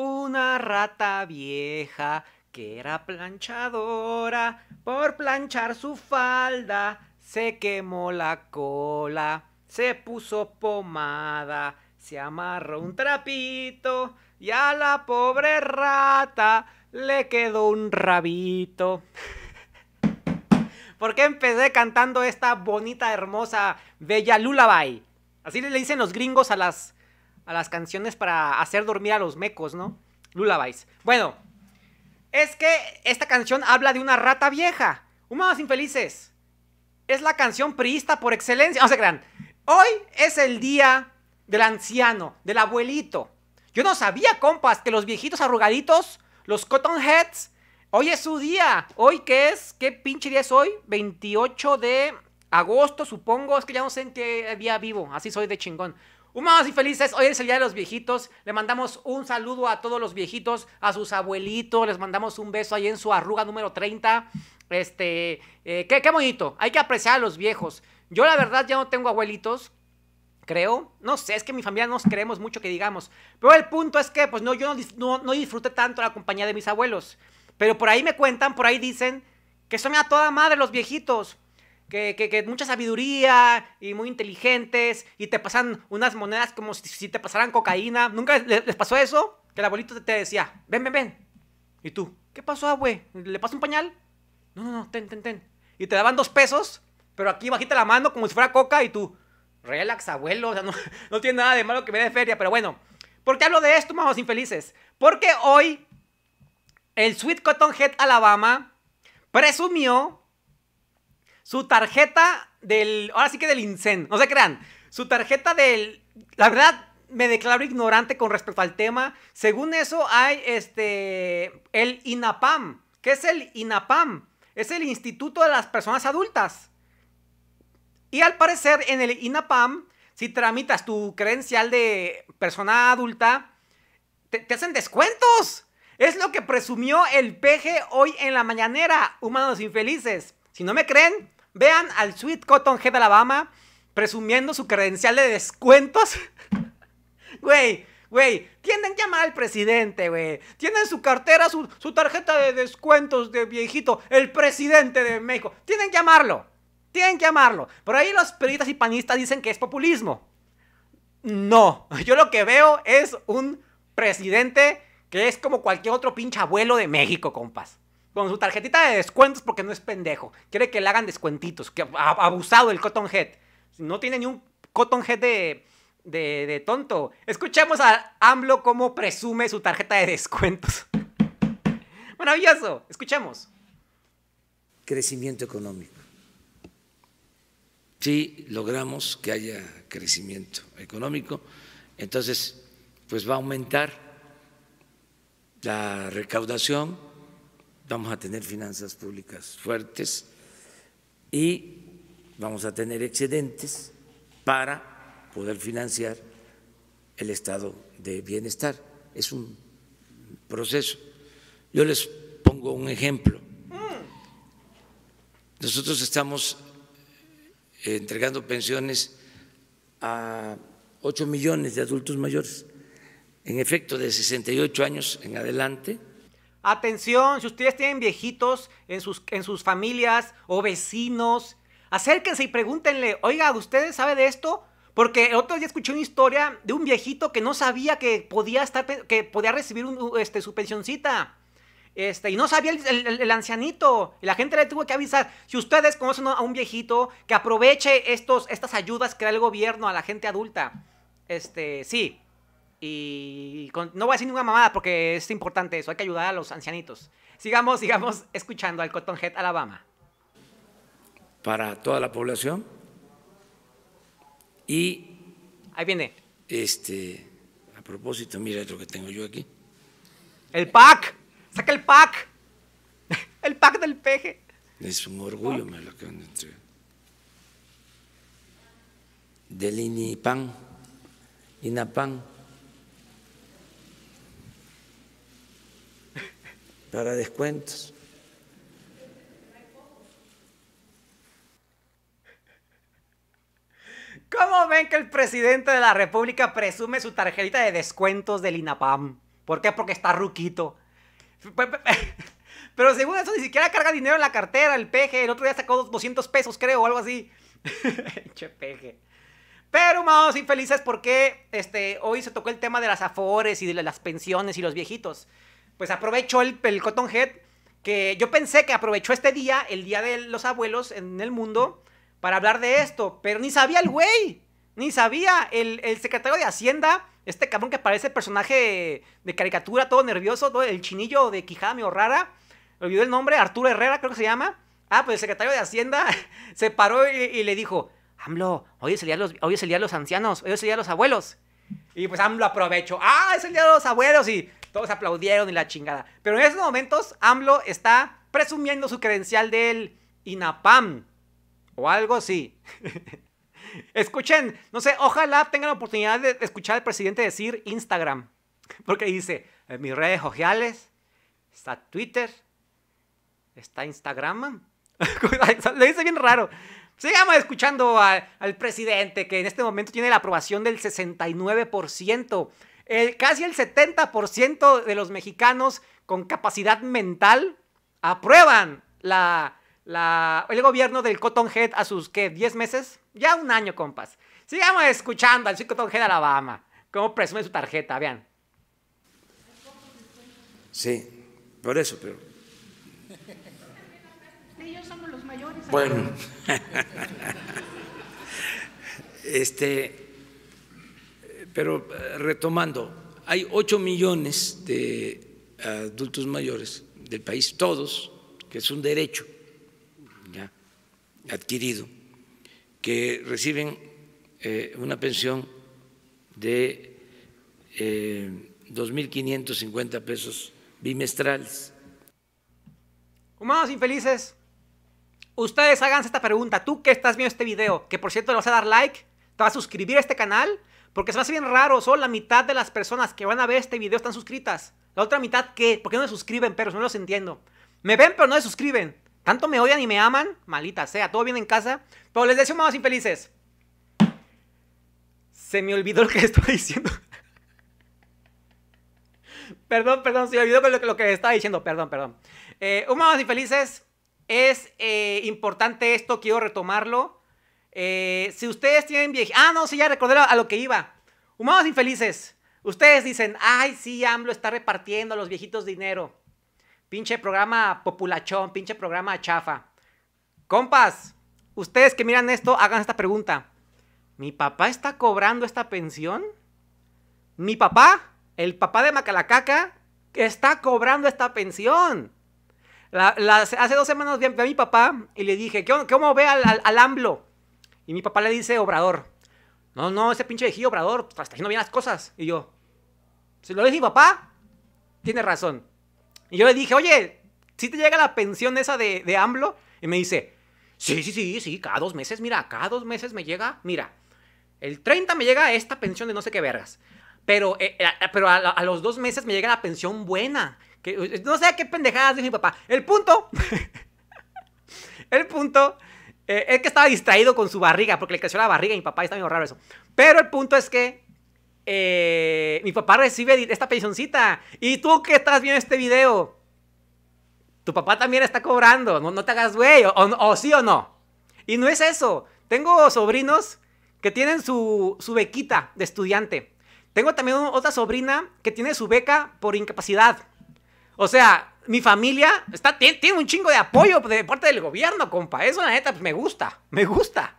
Una rata vieja que era planchadora, por planchar su falda, se quemó la cola, se puso pomada, se amarró un trapito y a la pobre rata le quedó un rabito. ¿Por qué empecé cantando esta bonita, hermosa, bella lullaby? Así le dicen los gringos a las a las canciones para hacer dormir a los mecos, ¿no? Lula Lullabies. Bueno, es que esta canción habla de una rata vieja. Humanos infelices. Es la canción priista por excelencia. No se crean. Hoy es el día del anciano, del abuelito. Yo no sabía, compas, que los viejitos arrugaditos, los cotton heads, hoy es su día. Hoy, ¿qué es? ¿Qué pinche día es hoy? 28 de agosto, supongo. Es que ya no sé en qué día vivo. Así soy de chingón. Humanos y felices, hoy es el Día de los Viejitos. Le mandamos un saludo a todos los viejitos, a sus abuelitos, les mandamos un beso ahí en su arruga número 30. Este, eh, qué, qué bonito, hay que apreciar a los viejos. Yo la verdad ya no tengo abuelitos, creo. No sé, es que mi familia nos creemos mucho que digamos. Pero el punto es que pues no, yo no, no disfruté tanto la compañía de mis abuelos. Pero por ahí me cuentan, por ahí dicen que son a toda madre los viejitos que, mucha sabiduría y muy inteligentes y te pasan unas monedas como si, te pasaran cocaína. ¿Nunca les, pasó eso? Que el abuelito te decía, ven, ven, ven. Y tú, ¿qué pasó, güey? ¿Le pasó un pañal? No, no, no, ten, ten, ten. Y te daban dos pesos, pero aquí bajita la mano como si fuera coca y tú, relax, abuelo. O sea, no, no tiene nada de malo que me dé feria, pero bueno. ¿Por qué hablo de esto, mamás infelices? Porque hoy el Sweet Cotton Head Alabama presumió su tarjeta del. Ahora sí que del INSEN, No se crean. Su tarjeta del. La verdad, me declaro ignorante con respecto al tema. Según eso, hay este. El INAPAM. ¿Qué es el INAPAM? Es el Instituto de las Personas Adultas. Y al parecer, en el INAPAM, si tramitas tu credencial de persona adulta, te, te hacen descuentos. Es lo que presumió el peje hoy en la mañanera, humanos infelices. Si no me creen, Vean al Sweet Cotton Head de Alabama presumiendo su credencial de descuentos. Güey, güey, tienen que llamar al presidente, güey. Tienen su cartera, su, su, tarjeta de descuentos de viejito, el presidente de México. Tienen que llamarlo. Tienen que llamarlo. Por ahí los periodistas y panistas dicen que es populismo. No, yo lo que veo es un presidente que es como cualquier otro pinche abuelo de México, compas con su tarjetita de descuentos porque no es pendejo. Quiere que le hagan descuentitos, que ha abusado el Cotton Head. No tiene ni un Cotton Head de, tonto. Escuchemos a AMLO cómo presume su tarjeta de descuentos. Maravilloso, escuchemos. Crecimiento económico. Si logramos que haya crecimiento económico, entonces pues va a aumentar la recaudación vamos a tener finanzas públicas fuertes y vamos a tener excedentes para poder financiar el estado de bienestar. Es un proceso. Yo les pongo un ejemplo. Nosotros estamos eh, entregando pensiones a 8 millones de adultos mayores. En efecto, de 68 años en adelante, Atención, si ustedes tienen viejitos en sus, en sus familias o vecinos, acérquense y pregúntenle, oiga, ¿ustedes sabe de esto? Porque el otro día escuché una historia de un viejito que no sabía que podía estar, que podía recibir este, su pensioncita. Este, y no sabía el, ancianito. Y la gente le tuvo que avisar. Si ustedes conocen a un viejito, que aproveche estos, estas ayudas que da el gobierno a la gente adulta. Este, sí. Y no voy a decir ninguna mamada porque es importante eso, hay que ayudar a los ancianitos. Sigamos, sigamos escuchando al Head Alabama. Para toda la población. Y. Ahí viene. Este. A propósito, mira lo que tengo yo aquí. ¡El pack! ¡Saca el pack! ¡El pack del peje! Es un orgullo, me lo acaban de entregar. Del INIPAN, INAPAN para descuentos. ¿Cómo ven que el presidente de la República presume su tarjetita de descuentos del INAPAM? ¿Por qué? Porque está ruquito. Pero según eso, ni siquiera carga dinero en la cartera, el peje. El otro día sacó 200 pesos, creo, o algo así. che peje. Pero, humanos infelices, porque este, hoy se tocó el tema de las afores y de las pensiones y los viejitos pues aprovechó el, el Head, que yo pensé que aprovechó este día, el Día de los Abuelos en el mundo, para hablar de esto, pero ni sabía el güey, ni sabía. El, secretario de Hacienda, este cabrón que parece personaje de caricatura, todo nervioso, todo el chinillo de Quijada o rara, olvidó el nombre, Arturo Herrera creo que se llama. Ah, pues el secretario de Hacienda se paró y, le dijo, AMLO, hoy es, el día de los, hoy es el día los ancianos, hoy es el día de los abuelos. Y pues AMLO aprovechó, ah, es el día de los abuelos y todos aplaudieron y la chingada. Pero en esos momentos AMLO está presumiendo su credencial del INAPAM o algo así. Escuchen, no sé, ojalá tengan la oportunidad de escuchar al presidente decir Instagram. Porque dice, mis redes sociales está Twitter, está Instagram. Le dice bien raro. Sigamos escuchando al presidente que en este momento tiene la aprobación del 69%. Eh, casi el 70% de los mexicanos con capacidad mental aprueban la, el gobierno del Cotton Head a sus, ¿qué? ¿10 meses? Ya un año, compas. Sigamos escuchando al Chico Cotton Head Alabama. ¿Cómo presume su tarjeta? Vean. Sí, por eso, pero. Ellos los mayores. Bueno. este. Pero eh, retomando, hay 8 millones de eh, adultos mayores del país, todos, que es un derecho adquirido, que reciben eh, una pensión de 2.550 pesos bimestrales. Humanos infelices, ustedes háganse esta pregunta. Tú que estás viendo este video, que por cierto le vas a dar like, te vas a suscribir a este canal porque se me hace bien raro, solo la mitad de las personas que van a ver este video están suscritas. La otra mitad, ¿qué? ¿Por qué no se suscriben, perros? No los entiendo. Me ven, pero no se suscriben. Tanto me odian y me aman, malita sea, todo bien en casa. Pero les deseo más infelices. Se me olvidó lo que estaba diciendo. perdón, perdón, se me olvidó lo, lo que estaba diciendo, perdón, perdón. Eh, más infelices, es eh, importante esto, quiero retomarlo. Eh, si ustedes tienen viej... Ah, no, sí, ya recordé a lo que iba. Humanos infelices. Ustedes dicen, ay, sí, AMLO está repartiendo a los viejitos dinero. Pinche programa populachón, pinche programa chafa. Compas, ustedes que miran esto, hagan esta pregunta. ¿Mi papá está cobrando esta pensión? ¿Mi papá, el papá de Macalacaca, está cobrando esta pensión? hace dos semanas vi a, mi papá y le dije, ¿cómo ve al, al AMLO? Y mi papá le dice, Obrador. No, no, ese pinche viejillo Obrador pues, está haciendo bien las cosas. Y yo, si lo dije mi papá, tiene razón. Y yo le dije, oye, si te llega la pensión esa de, de AMLO. Y me dice, sí, sí, sí, sí, cada dos meses, mira, cada dos meses me llega, mira, el 30 me llega esta pensión de no sé qué vergas. Pero, eh, eh, pero a, los dos meses me llega la pensión buena. Que, eh, no sé qué pendejadas dijo mi papá. El punto. el punto eh, es que estaba distraído con su barriga, porque le creció la barriga y mi papá está bien raro eso. Pero el punto es que eh, mi papá recibe esta pensioncita. Y tú que estás viendo este video, tu papá también está cobrando. No, no te hagas güey, o, sí o no. Y no es eso. Tengo sobrinos que tienen su, su bequita de estudiante. Tengo también otra sobrina que tiene su beca por incapacidad. O sea, mi familia está, tiene, un chingo de apoyo de parte del gobierno, compa. Eso, la neta, pues, me gusta, me gusta.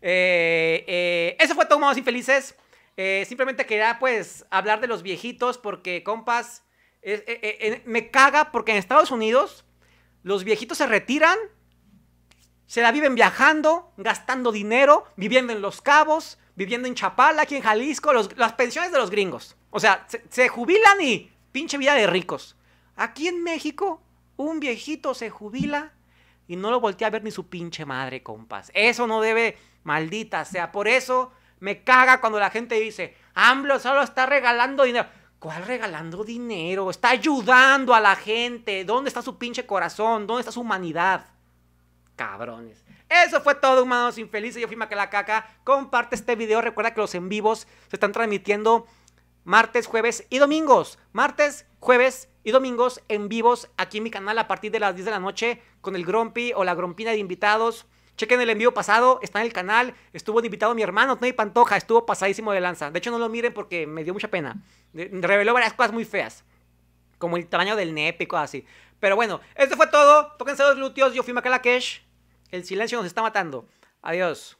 Eh, eh, eso fue todo, modos Infelices. Eh, simplemente quería, pues, hablar de los viejitos porque, compas, eh, me caga porque en Estados Unidos los viejitos se retiran, se la viven viajando, gastando dinero, viviendo en Los Cabos, viviendo en Chapala, aquí en Jalisco, las pensiones de los gringos. O sea, se jubilan y pinche vida de ricos. Aquí en México, un viejito se jubila y no lo voltea a ver ni su pinche madre, compas. Eso no debe, maldita sea. Por eso me caga cuando la gente dice, ¡AMBLO solo está regalando dinero. ¿Cuál regalando dinero? Está ayudando a la gente. ¿Dónde está su pinche corazón? ¿Dónde está su humanidad? Cabrones. Eso fue todo, humanos infelices. Yo que la Caca. Comparte este video. Recuerda que los en vivos se están transmitiendo martes, jueves y domingos. Martes, jueves y domingos en vivos aquí en mi canal a partir de las 10 de la noche con el Grompi o la Grompina de invitados. Chequen el envío pasado, está en el canal, estuvo invitado mi hermano Tony Pantoja, estuvo pasadísimo de lanza. De hecho no lo miren porque me dio mucha pena. Reveló varias cosas muy feas, como el tamaño del nepe y cosas así. Pero bueno, esto fue todo. Tóquense los glúteos, yo fui Macalakesh. El silencio nos está matando. Adiós.